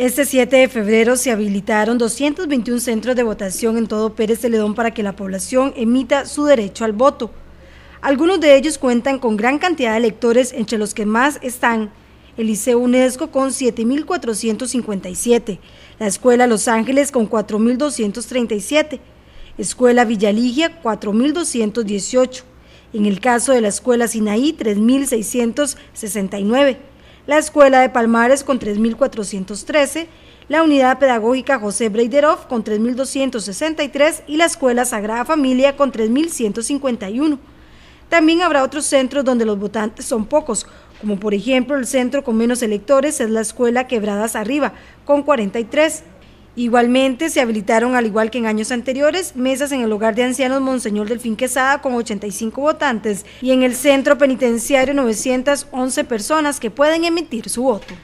Este 7 de febrero se habilitaron 221 centros de votación en todo Pérez Celedón para que la población emita su derecho al voto. Algunos de ellos cuentan con gran cantidad de electores, entre los que más están el Liceo UNESCO con 7.457, la Escuela Los Ángeles con 4.237, Escuela Villaligia 4.218, en el caso de la Escuela Sinaí 3.669 la Escuela de Palmares con 3.413, la Unidad Pedagógica José Breiderov con 3.263 y la Escuela Sagrada Familia con 3.151. También habrá otros centros donde los votantes son pocos, como por ejemplo el centro con menos electores es la Escuela Quebradas Arriba, con 43 Igualmente se habilitaron, al igual que en años anteriores, mesas en el hogar de ancianos Monseñor Delfín Quesada con 85 votantes y en el centro penitenciario 911 personas que pueden emitir su voto.